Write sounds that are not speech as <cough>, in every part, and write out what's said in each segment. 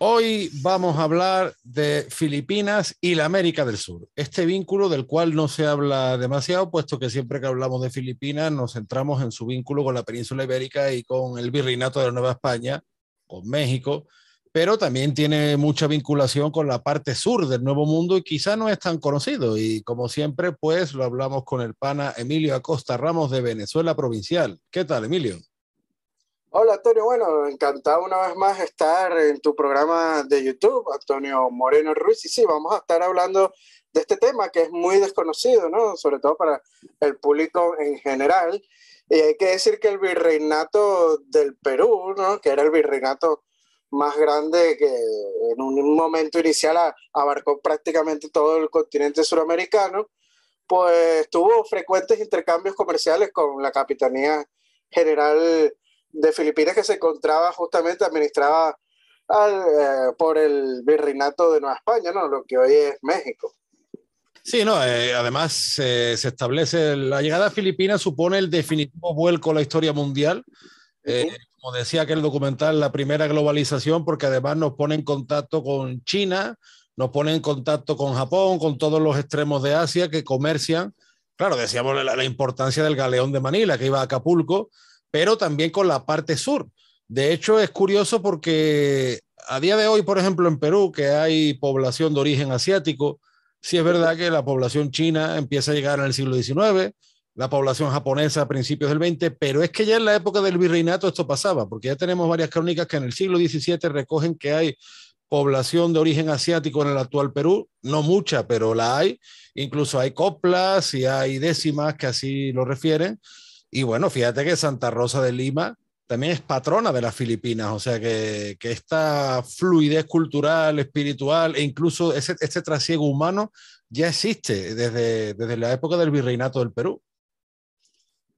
Hoy vamos a hablar de Filipinas y la América del Sur. Este vínculo del cual no se habla demasiado, puesto que siempre que hablamos de Filipinas nos centramos en su vínculo con la península ibérica y con el virreinato de la Nueva España, con México, pero también tiene mucha vinculación con la parte sur del Nuevo Mundo y quizá no es tan conocido. Y como siempre, pues lo hablamos con el pana Emilio Acosta Ramos de Venezuela Provincial. ¿Qué tal, Emilio? Hola Antonio, bueno, encantado una vez más estar en tu programa de YouTube, Antonio Moreno Ruiz. Y sí, vamos a estar hablando de este tema que es muy desconocido, ¿no? Sobre todo para el público en general. Y hay que decir que el virreinato del Perú, ¿no? Que era el virreinato más grande que en un momento inicial abarcó prácticamente todo el continente suramericano, pues tuvo frecuentes intercambios comerciales con la Capitanía General de Filipinas que se encontraba justamente administrada eh, por el virreinato de Nueva España, ¿no? lo que hoy es México. Sí, no, eh, además eh, se establece, la llegada a Filipinas supone el definitivo vuelco a la historia mundial. Como decía aquel documental, la primera globalización, porque además nos pone en contacto con China, nos pone en contacto con Japón, con todos los extremos de Asia que comercian. Claro, decíamos la importancia del galeón de Manila que iba a Acapulco, pero también con la parte sur. De hecho, es curioso porque a día de hoy, por ejemplo, en Perú, que hay población de origen asiático, sí es verdad que la población china empieza a llegar en el siglo XIX, la población japonesa a principios del XX, pero es que ya en la época del virreinato esto pasaba, porque ya tenemos varias crónicas que en el siglo XVII recogen que hay población de origen asiático en el actual Perú, no mucha, pero la hay, incluso hay coplas y hay décimas que así lo refieren, y bueno, fíjate que Santa Rosa de Lima también es patrona de las Filipinas, o sea que, que esta fluidez cultural, espiritual e incluso ese, este trasiego humano ya existe desde, desde la época del virreinato del Perú.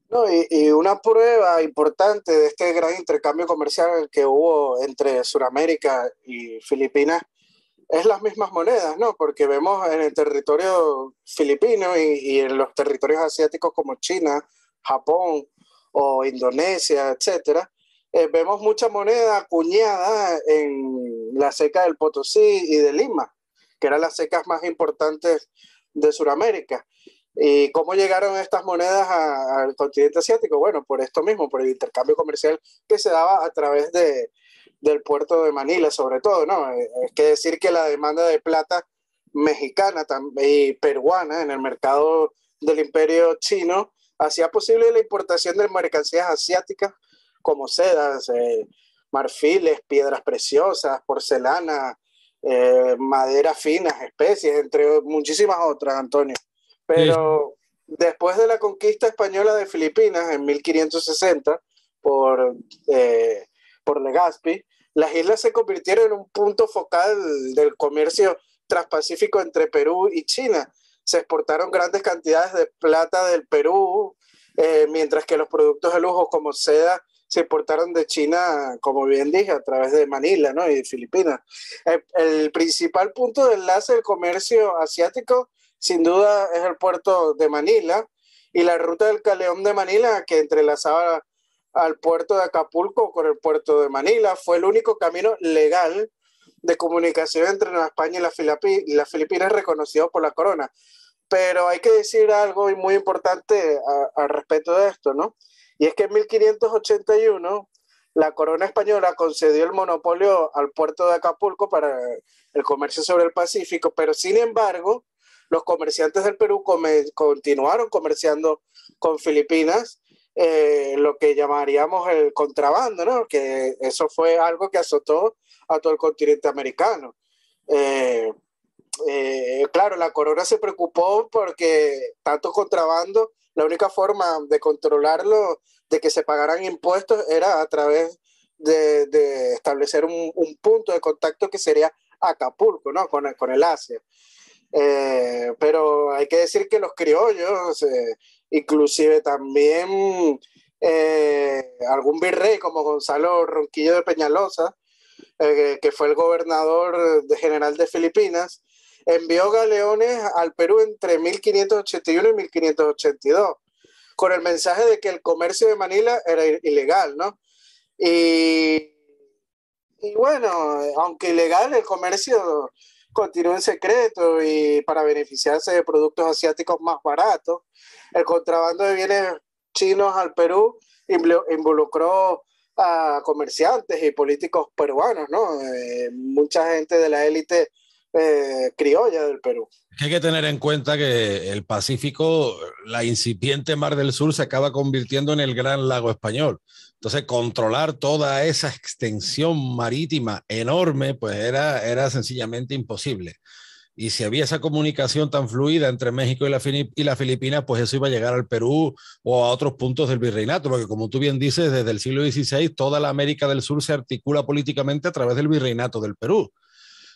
No, y, una prueba importante de este gran intercambio comercial que hubo entre Sudamérica y Filipinas es las mismas monedas, ¿no? Porque vemos en el territorio filipino y, y en los territorios asiáticos como China, Japón o Indonesia, etcétera, eh, vemos mucha moneda acuñada en la seca del Potosí y de Lima, que eran las secas más importantes de Sudamérica. ¿Y cómo llegaron estas monedas al continente asiático? Bueno, por esto mismo, por el intercambio comercial que se daba a través de, del puerto de Manila, sobre todo, ¿no? Eh, es que decir que la demanda de plata mexicana y peruana en el mercado del imperio chino hacía posible la importación de mercancías asiáticas como sedas, eh, marfiles, piedras preciosas, porcelana, eh, madera maderas finas, especies, entre muchísimas otras, Antonio. Pero después de la conquista española de Filipinas en 1560 por, eh, por Legazpi, las islas se convirtieron en un punto focal del comercio transpacífico entre Perú y China, se exportaron grandes cantidades de plata del Perú, eh, mientras que los productos de lujo como seda se importaron de China, como bien dije, a través de Manila ¿no? y Filipinas. El, eh, el, principal punto de enlace del comercio asiático, sin duda, es el puerto de Manila y la ruta del Caleón de Manila que entrelazaba al puerto de Acapulco con el puerto de Manila. Fue el único camino legal de comunicación entre Nueva España y las Filipinas reconocido por la corona. Pero hay que decir algo muy importante al respecto de esto, ¿no? Y es que en 1581 la corona española concedió el monopolio al puerto de Acapulco para el comercio sobre el Pacífico, pero sin embargo, los comerciantes del Perú continuaron comerciando con Filipinas, eh, lo que llamaríamos el contrabando, ¿no? Que eso fue algo que azotó a todo el continente americano. Eh, eh, claro, la corona se preocupó porque tanto contrabando, la única forma de controlarlo, de que se pagaran impuestos, era a través de, establecer un, punto de contacto que sería Acapulco, ¿no? Con, con el Asia. Eh, pero hay que decir que los criollos, inclusive también algún virrey como Gonzalo Ronquillo de Peñalosa, eh, que fue el gobernador general de Filipinas, envió galeones al Perú entre 1581 y 1582, con el mensaje de que el comercio de Manila era ilegal, ¿no? Y, y bueno, aunque ilegal, el comercio continuó en secreto y para beneficiarse de productos asiáticos más baratos. El contrabando de bienes chinos al Perú involucró a comerciantes y políticos peruanos, ¿no? Eh, mucha gente de la élite eh, criolla del Perú. Hay que tener en cuenta que el Pacífico, la incipiente Mar del Sur, se acaba convirtiendo en el gran lago español. Entonces, controlar toda esa extensión marítima enorme, pues era, era sencillamente imposible. Y si había esa comunicación tan fluida entre México y la, Filipinas, pues eso iba a llegar al Perú o a otros puntos del virreinato, porque como tú bien dices, desde el siglo XVI toda la América del Sur se articula políticamente a través del virreinato del Perú.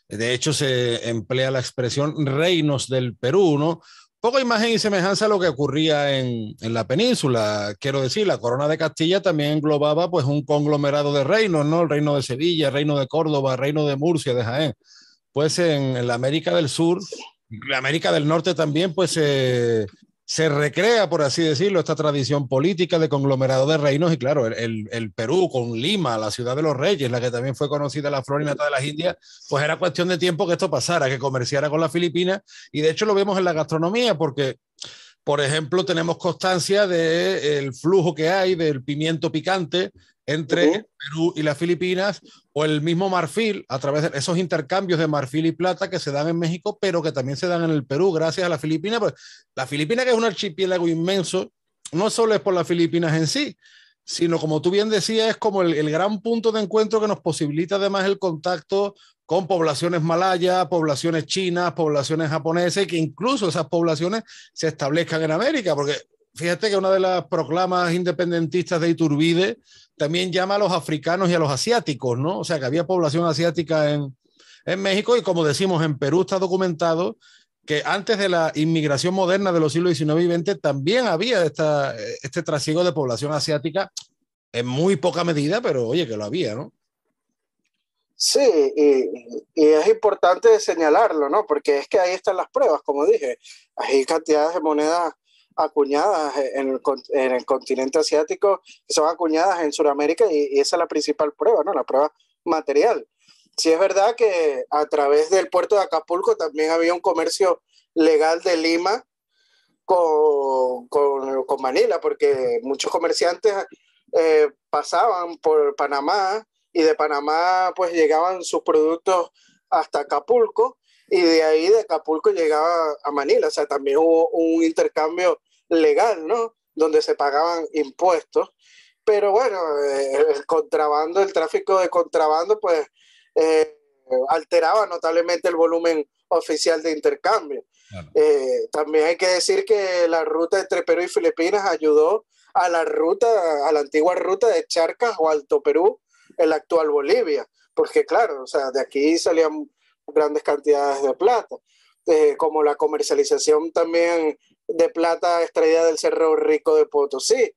De hecho, se emplea la expresión reinos del Perú, ¿no? Poco imagen y semejanza a lo que ocurría en, en, la península. Quiero decir, la corona de Castilla también englobaba pues un conglomerado de reinos, ¿no? El reino de Sevilla, reino de Córdoba, reino de Murcia, de Jaén pues en, la América del Sur, la América del Norte también, pues se recrea, por así decirlo, esta tradición política de conglomerado de reinos y claro, el, Perú con Lima, la ciudad de los reyes, la que también fue conocida la flor y de las Indias, pues era cuestión de tiempo que esto pasara, que comerciara con las Filipinas y de hecho lo vemos en la gastronomía porque por ejemplo, tenemos constancia del flujo que hay del pimiento picante entre Perú y las Filipinas, o el mismo marfil, a través de esos intercambios de marfil y plata que se dan en México, pero que también se dan en el Perú, gracias a las Filipinas. Pues, la Filipina, que es un archipiélago inmenso, no solo es por las Filipinas en sí, sino como tú bien decías, es como el, gran punto de encuentro que nos posibilita además el contacto con poblaciones malayas, poblaciones chinas, poblaciones japonesas, que incluso esas poblaciones se establezcan en América, porque fíjate que una de las proclamas independentistas de Iturbide también llama a los africanos y a los asiáticos, ¿no? O sea, que había población asiática en, en México y como decimos, en Perú está documentado que antes de la inmigración moderna de los siglos XIX y XX también había esta, este trasiego de población asiática en muy poca medida, pero oye, que lo había, ¿no? Sí, y, es importante señalarlo, ¿no? Porque es que ahí están las pruebas, como dije. Hay cantidades de monedas acuñadas en el, continente asiático, que son acuñadas en Sudamérica y, esa es la principal prueba, ¿no? La prueba material sí es verdad que a través del puerto de Acapulco también había un comercio legal de Lima con, con, con Manila, porque muchos comerciantes eh, pasaban por Panamá y de Panamá pues llegaban sus productos hasta Acapulco y de ahí de Acapulco llegaba a Manila, o sea, también hubo un intercambio legal, ¿no? Donde se pagaban impuestos pero bueno, eh, el contrabando, el tráfico de contrabando, pues eh, alteraba notablemente el volumen oficial de intercambio. Eh, también hay que decir que la ruta entre Perú y Filipinas ayudó a la ruta, a la antigua ruta de Charcas o Alto Perú, el actual Bolivia, porque claro, o sea, de aquí salían grandes cantidades de plata, eh, como la comercialización también de plata extraída del Cerro Rico de Potosí.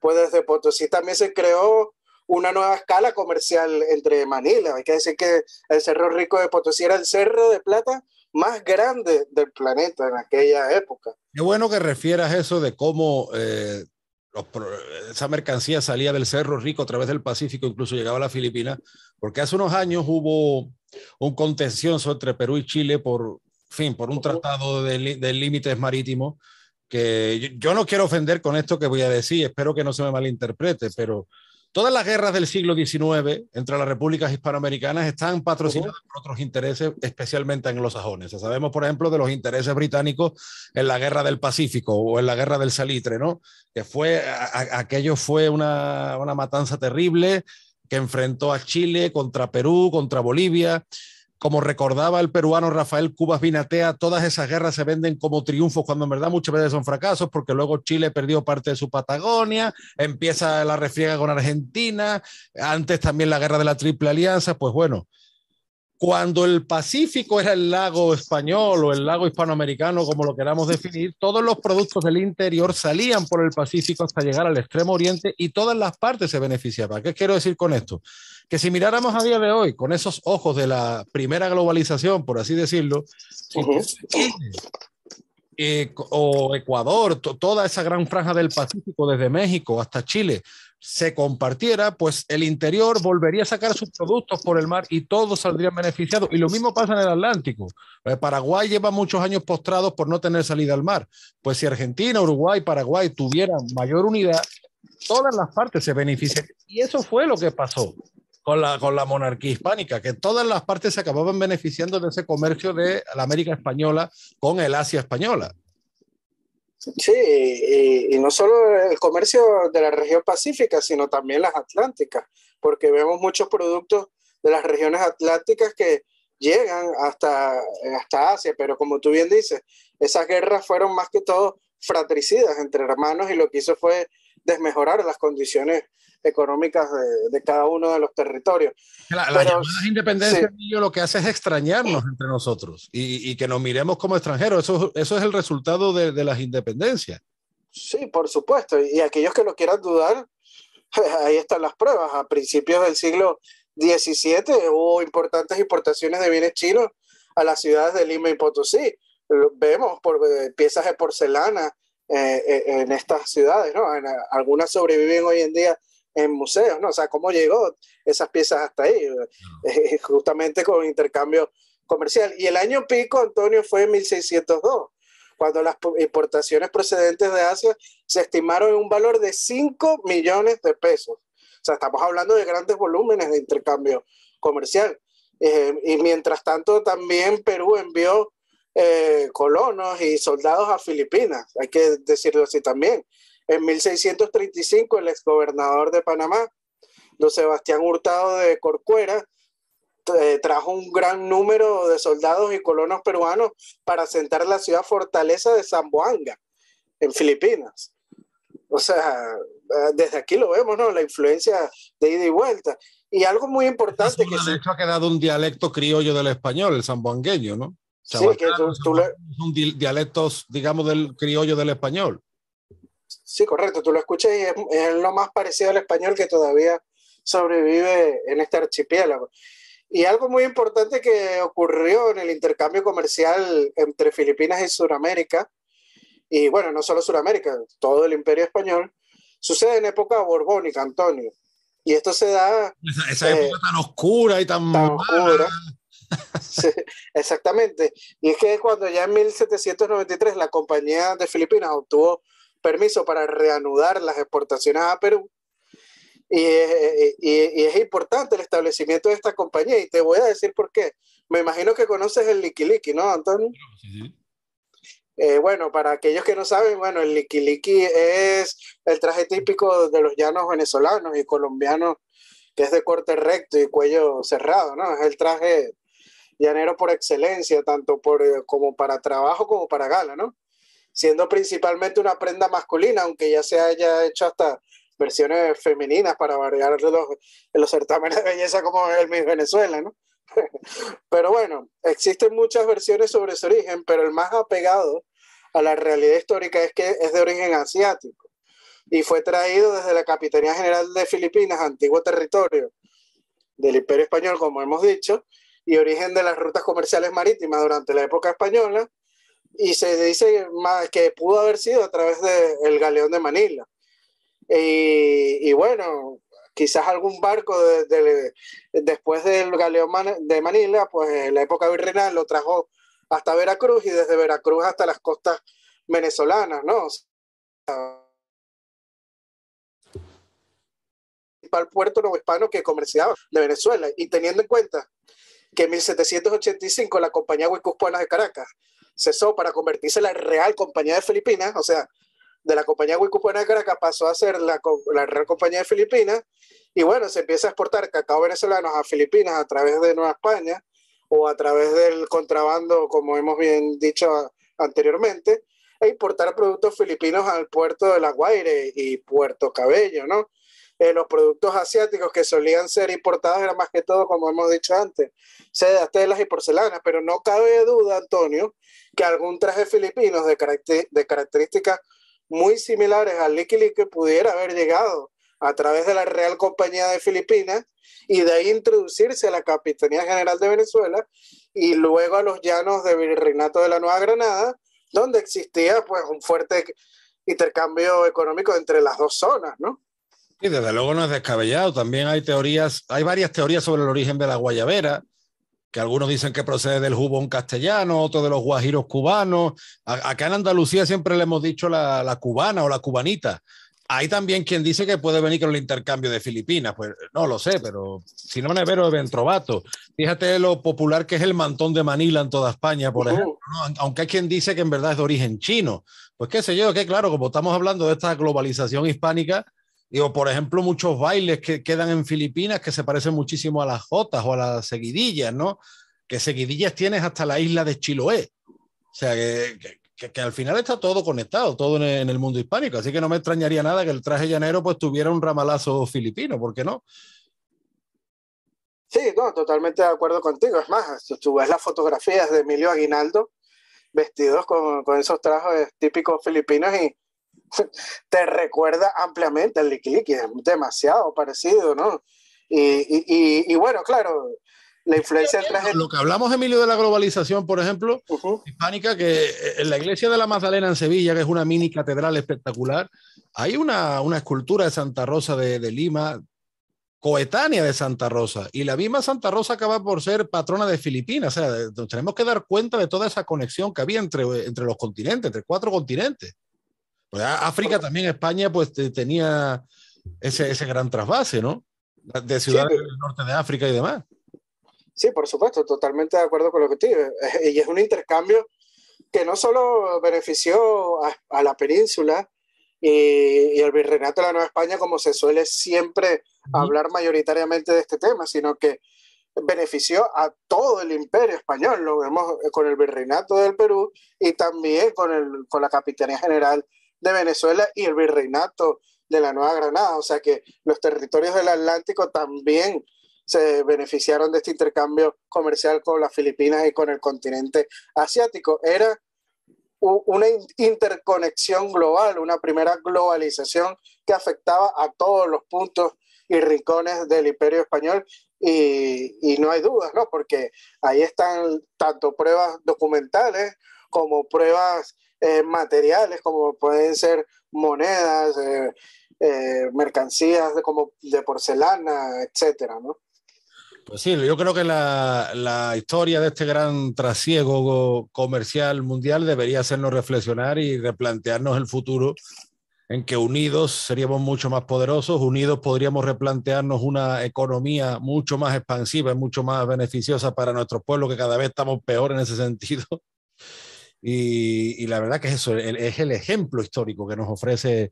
Pues desde Potosí también se creó una nueva escala comercial entre Manila. Hay que decir que el Cerro Rico de Potosí era el cerro de plata más grande del planeta en aquella época. Qué bueno que refieras eso de cómo eh, esa mercancía salía del Cerro Rico a través del Pacífico, incluso llegaba a las Filipinas, porque hace unos años hubo un contencioso entre Perú y Chile por, fin, por un tratado de, límites marítimos que yo, no quiero ofender con esto que voy a decir, espero que no se me malinterprete, pero Todas las guerras del siglo XIX entre las repúblicas hispanoamericanas están patrocinadas por otros intereses, especialmente anglosajones. los sabemos, por ejemplo, de los intereses británicos en la guerra del Pacífico o en la guerra del Salitre, ¿no? Que fue, aquello fue una, una matanza terrible que enfrentó a Chile contra Perú, contra Bolivia como recordaba el peruano Rafael Cubas Vinatea, todas esas guerras se venden como triunfos cuando en verdad muchas veces son fracasos, porque luego Chile perdió parte de su Patagonia, empieza la refriega con Argentina, antes también la guerra de la Triple Alianza, pues bueno, cuando el Pacífico era el lago español o el lago hispanoamericano, como lo queramos definir, todos los productos del interior salían por el Pacífico hasta llegar al extremo oriente y todas las partes se beneficiaban. ¿Qué quiero decir con esto? Que si miráramos a día de hoy con esos ojos de la primera globalización, por así decirlo, eh, o Ecuador, toda esa gran franja del Pacífico, desde México hasta Chile, se compartiera, pues el interior volvería a sacar sus productos por el mar y todos saldrían beneficiados. Y lo mismo pasa en el Atlántico. Eh, Paraguay lleva muchos años postrados por no tener salida al mar. Pues si Argentina, Uruguay, Paraguay tuvieran mayor unidad, todas las partes se beneficiarían. Y eso fue lo que pasó con la, con la monarquía hispánica, que todas las partes se acababan beneficiando de ese comercio de la América española con el Asia española. Sí, y, no solo el comercio de la región pacífica, sino también las atlánticas, porque vemos muchos productos de las regiones atlánticas que llegan hasta, hasta Asia, pero como tú bien dices, esas guerras fueron más que todo fratricidas entre hermanos y lo que hizo fue desmejorar las condiciones económicas de, cada uno de los territorios. La, independencias independencia lo que hace es extrañarnos entre nosotros y, que nos miremos como extranjeros. Eso, es el resultado de, las independencias. Sí, por supuesto. Y aquellos que lo quieran dudar, <laughs> ahí están las pruebas. A principios del siglo XVII hubo importantes importaciones de bienes chinos a las ciudades de Lima y Potosí. lo Vemos por, eh, piezas de porcelana eh, eh, en estas ciudades, ¿no? algunas sobreviven hoy en día en museos, ¿no? O sea, cómo llegó esas piezas hasta ahí, <laughs> eh, justamente con intercambio comercial. Y el año pico, Antonio, fue en 1602, cuando las importaciones procedentes de Asia se estimaron en un valor de 5 millones de pesos. O sea, estamos hablando de grandes volúmenes de intercambio comercial. Eh, y mientras tanto, también Perú envió eh, colonos y soldados a Filipinas, hay que decirlo así también. En 1635, el exgobernador de Panamá, don Sebastián Hurtado de Corcuera, eh, trajo un gran número de soldados y colonos peruanos para asentar la ciudad fortaleza de Zamboanga, en Filipinas. O sea, eh, desde aquí lo vemos, ¿no? La influencia de ida y vuelta. Y algo muy importante que... se ha quedado un dialecto criollo del español, el zamboangueño, ¿no? sí, que es un dialecto, digamos, del criollo del español. Sí, correcto, tú lo escuchas y es, lo más parecido al español que todavía sobrevive en este archipiélago. Y algo muy importante que ocurrió en el intercambio comercial entre Filipinas y Sudamérica, y bueno, no solo Sudamérica, todo el imperio español, sucede en época borbónica, Antonio. Y esto se da... Esa, época eh, tan oscura y tan... <laughs> exactamente. Y es que cuando ya en 1793 la compañía de Filipinas obtuvo permiso para reanudar las exportaciones a Perú. Y, es importante el establecimiento de esta compañía y te voy a decir por qué. Me imagino que conoces el Likiliki, ¿no, Antonio? Eh, bueno, para aquellos que no saben, bueno, el Likiliki es el traje típico de los llanos venezolanos y colombianos, que es de corte recto y cuello cerrado, ¿no? Es el traje llanero por excelencia, tanto por, eh, como para trabajo como para gala, ¿no? siendo principalmente una prenda masculina, aunque ya se haya hecho hasta versiones femeninas para variar los, los certámenes de belleza como el Miss Venezuela, ¿no? <laughs> pero bueno, existen muchas versiones sobre su origen, pero el más apegado a la realidad histórica es que es de origen asiático y fue traído desde la Capitanía General de Filipinas, antiguo territorio del Imperio Español, como hemos dicho, y origen de las rutas comerciales marítimas durante la época española, y se dice que pudo haber sido a través del galeón de Manila. Y, bueno, quizás algún barco después del galeón de Manila, pues en la época virreinal lo trajo hasta Veracruz y desde Veracruz hasta las costas venezolanas, ¿no? el principal puerto hispano que comerciaba de Venezuela y teniendo en cuenta que en 1785 la compañía Huicuspuanas de Caracas cesó para convertirse en la Real Compañía de Filipinas, o sea, de la Compañía guipuzcoana de Caracas pasó a ser la, la, Real Compañía de Filipinas, y bueno, se empieza a exportar cacao venezolano a Filipinas a través de Nueva España o a través del contrabando, como hemos bien dicho anteriormente, e importar productos filipinos al puerto de La Guaire y Puerto Cabello, ¿no? Eh, los productos asiáticos que solían ser importados eran más que todo, como hemos dicho antes, sedas, telas y porcelanas, pero no cabe duda, Antonio, que algún traje filipino de, de características muy similares al líquido que pudiera haber llegado a través de la Real Compañía de Filipinas y de ahí introducirse a la Capitanía General de Venezuela y luego a los llanos de Virreinato de la Nueva Granada, donde existía pues un fuerte intercambio económico entre las dos zonas, ¿no? Y desde luego no es descabellado. También hay teorías, hay varias teorías sobre el origen de la guayabera, que algunos dicen que procede del jubón castellano, otros de los guajiros cubanos. acá en Andalucía siempre le hemos dicho la, cubana o la cubanita. Hay también quien dice que puede venir con el intercambio de Filipinas, pues no lo sé, pero si no me veo de Ventrobato. Fíjate lo popular que es el mantón de Manila en toda España, por ejemplo, aunque hay quien dice que en verdad es de origen chino. Pues qué sé yo, que claro, como estamos hablando de esta globalización hispánica, Digo, por ejemplo, muchos bailes que quedan en Filipinas que se parecen muchísimo a las jotas o a las seguidillas, ¿no? Que seguidillas tienes hasta la isla de Chiloé. O sea, que, al final está todo conectado, todo en, el, mundo hispánico. Así que no me extrañaría nada que el traje llanero pues tuviera un ramalazo filipino, ¿por qué no? Sí, no, totalmente de acuerdo contigo. Es más, tú ves las fotografías de Emilio Aguinaldo vestidos con, con esos trajes típicos filipinos y <laughs> te recuerda ampliamente al Licky es demasiado parecido, ¿no? Y, bueno, claro, la influencia del Lo que hablamos, Emilio, de la globalización, por ejemplo, hispánica, que eh, en la iglesia de la Magdalena en Sevilla, que es una mini catedral espectacular, hay una, escultura de Santa Rosa de, Lima, coetánea de Santa Rosa, y la misma Santa Rosa acaba por ser patrona de Filipinas, o sea, nos tenemos que dar cuenta de toda esa conexión que había entre, entre los continentes, entre cuatro continentes. Pues, África también, España, pues tenía ese, ese gran trasvase, ¿no? De ciudades del norte de África y demás. Sí, por supuesto, totalmente de acuerdo con lo que tú dices. <laughs> Y es un intercambio que no solo benefició a, la península y, y, al virreinato de la Nueva España, como se suele siempre hablar mayoritariamente de este tema, sino que benefició a todo el imperio español. Lo vemos con el virreinato del Perú y también con, el, con la Capitanía General de Venezuela y el virreinato de la Nueva Granada. O sea que los territorios del Atlántico también se beneficiaron de este intercambio comercial con las Filipinas y con el continente asiático. Era una interconexión global, una primera globalización que afectaba a todos los puntos y rincones del imperio español y, no hay dudas, ¿no? Porque ahí están tanto pruebas documentales como pruebas eh, materiales como pueden ser monedas, eh, eh, mercancías de, como de porcelana, etcétera, Pues sí, yo creo que la, la, historia de este gran trasiego comercial mundial debería hacernos reflexionar y replantearnos el futuro en que unidos seríamos mucho más poderosos, unidos podríamos replantearnos una economía mucho más expansiva y mucho más beneficiosa para nuestro pueblo que cada vez estamos peor en ese sentido. Y, la verdad que es eso, el, es el ejemplo histórico que nos ofrece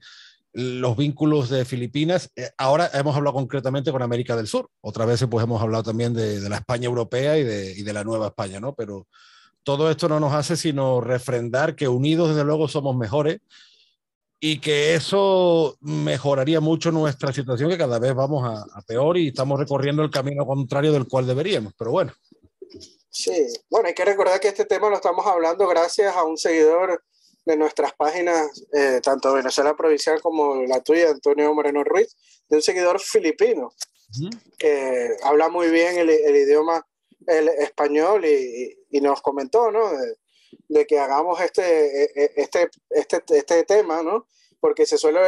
los vínculos de Filipinas. Eh, ahora hemos hablado concretamente con América del Sur. Otras veces pues hemos hablado también de, la España europea y de, la Nueva España, ¿no? Pero todo esto no nos hace sino refrendar que unidos desde luego somos mejores y que eso mejoraría mucho nuestra situación que cada vez vamos a, a peor y estamos recorriendo el camino contrario del cual deberíamos. Pero bueno. Sí, bueno, hay que recordar que este tema lo estamos hablando gracias a un seguidor de nuestras páginas, eh, tanto Venezuela Provincial como la tuya, Antonio Moreno Ruiz, de un seguidor filipino, que habla muy bien el, idioma el español y, nos comentó, ¿no? De, de, que hagamos este, e, e, este, este, este tema, ¿no? Porque se suele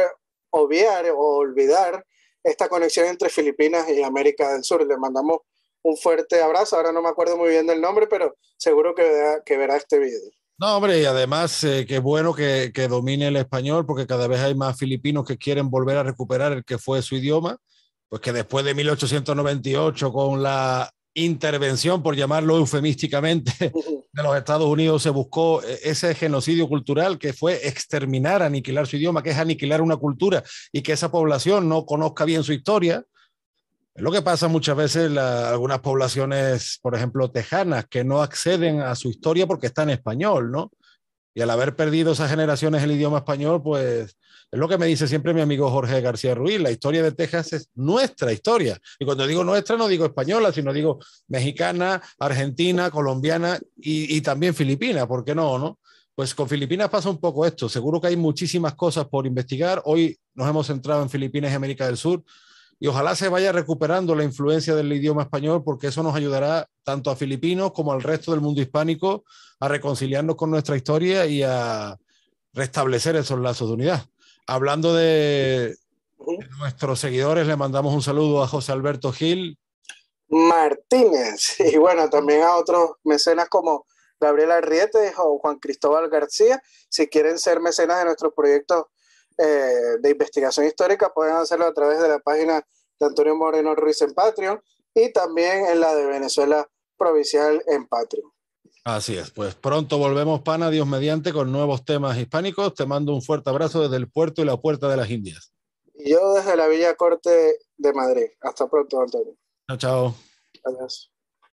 obviar o olvidar esta conexión entre Filipinas y América del Sur. Le mandamos un fuerte abrazo. Ahora no me acuerdo muy bien del nombre, pero seguro que verá, este video. No, hombre, y además que eh, qué bueno que, que, domine el español, porque cada vez hay más filipinos que quieren volver a recuperar el que fue su idioma, pues que después de 1898, con la intervención, por llamarlo eufemísticamente, <laughs> de los Estados Unidos, se buscó eh, ese genocidio cultural que fue exterminar, aniquilar su idioma, que es aniquilar una cultura y que esa población no conozca bien su historia, es lo que pasa muchas veces en algunas poblaciones, por ejemplo, tejanas, que no acceden a su historia porque está en español, ¿no? Y al haber perdido esas generaciones el idioma español, pues es lo que me dice siempre mi amigo Jorge García Ruiz, la historia de Texas es nuestra historia. Y cuando digo nuestra, no digo española, sino digo mexicana, argentina, colombiana y, también filipina, ¿por qué no? no? Pues con Filipinas pasa un poco esto. Seguro que hay muchísimas cosas por investigar. Hoy nos hemos centrado en Filipinas y América del Sur, y ojalá se vaya recuperando la influencia del idioma español porque eso nos ayudará tanto a filipinos como al resto del mundo hispánico a reconciliarnos con nuestra historia y a restablecer esos lazos de unidad. Hablando de, nuestros seguidores, le mandamos un saludo a José Alberto Gil. Martínez, <laughs> y bueno, también a otros mecenas como Gabriela Rietes o Juan Cristóbal García, si quieren ser mecenas de nuestro proyecto eh, de investigación histórica pueden hacerlo a través de la página de Antonio Moreno Ruiz en Patreon y también en la de Venezuela Provincial en Patreon. Así es, pues pronto volvemos, pana, Dios mediante, con nuevos temas hispánicos. Te mando un fuerte abrazo desde el puerto y la puerta de las Indias. Y yo desde la Villa Corte de Madrid. Hasta pronto, Antonio. Chao, chao. Adiós.